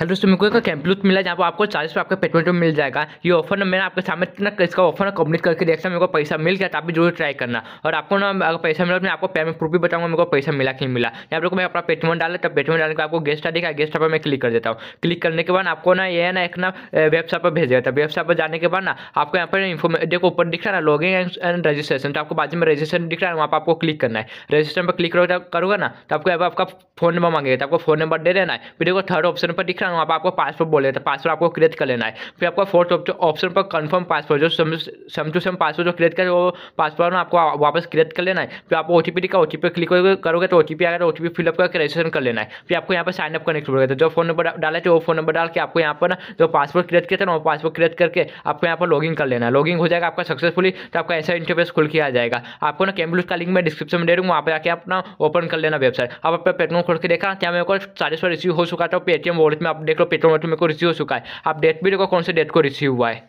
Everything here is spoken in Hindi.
हेलो दोस्तों मेरे को एक कैंपलूथ मिला जहाँ पर आपको चालीस पे आपका पेटमेंट तो मिल जाएगा ये ऑफर ना मैंने आपके सामने इतना इसका ऑफर ना कंप्लीट करके देखा मेरे को पैसा मिल गया तो आप भी जरूर ट्राई करना और आपको ना अगर पैसा मिला तो मैं आपको पेमेंट प्रूफ भी बताऊंगा मेरे को पैसा मिला कि नहीं मिला यहाँ लोग मैं अपना पेटमेंट डाला तब पेटमेंट डालने के आपको गेस्ट देखा गेस्ट पर मैं क्लिक कर देता हूँ क्लिक करने के बाद आपको ना ये ना एक ना वेबसाइट पर भेज देता वेबसाइट पर जाने के बाद ना आपको यहाँ पर इन्फॉर्मे देखो ऊपर दिख रहा है ना लॉगिंग एंड रजिस्ट्रेशन तो आपको बाद में रजिस्ट्रेशन दिख रहा है वहाँ पर आपको क्लिक करना है रजिस्ट्रेशन पर क्लिक करोगे ना तो आपको यहाँ पर आपका फोन नंबर मांगेगा तो आपको फोन नंबर दे देना है फिर देखो थर्ड ऑप्शन पर दिख रहा ऑप्शन वहाँ पर आपको पासवर्ड बोले थे पासवर्ड आपको क्रिएट कर लेना है फिर आपको फोर्थ ऑप्शन पर कन्फर्म पासवर्ड जो सम टू सम पासवर्ड जो क्रिएट करे वो पासवर्ड में आपको वापस क्रिएट कर लेना है फिर आपको ओ टी का ओ क्लिक करोगे तो ओ टी आएगा तो ओ टी फिलअप करके रजिस्ट्रेशन कर लेना है फिर आपको यहाँ पर साइनअप करने के जरूरत जो फोन नंबर डाले थे वो फोन नंबर डाल के आपको यहाँ पर जो पासवर्ड क्रिएट किया था ना वो पासवर्ड क्रिएट करके आपको यहाँ पर लॉगिन कर लेना है लॉगिन हो जाएगा आपका सक्सेसफुली तो आपका ऐसा इंटरफेस खुल किया जाएगा आपको ना कैम्बुल का लिंक मैं डिस्क्रिप्शन में दे दूँगा वहाँ पर आके अपना ओपन कर लेना वेबसाइट आप अपना पेटीएम खोल के देखा क्या मेरे को चालीस सौ रिसीव हो चुका था पेटीएम वॉलेट में आप देख लो पेट्रोल तो मेरे को रिसीव हो चुका है आप डेट भी देखो कौन से डेट को रिसीव हुआ है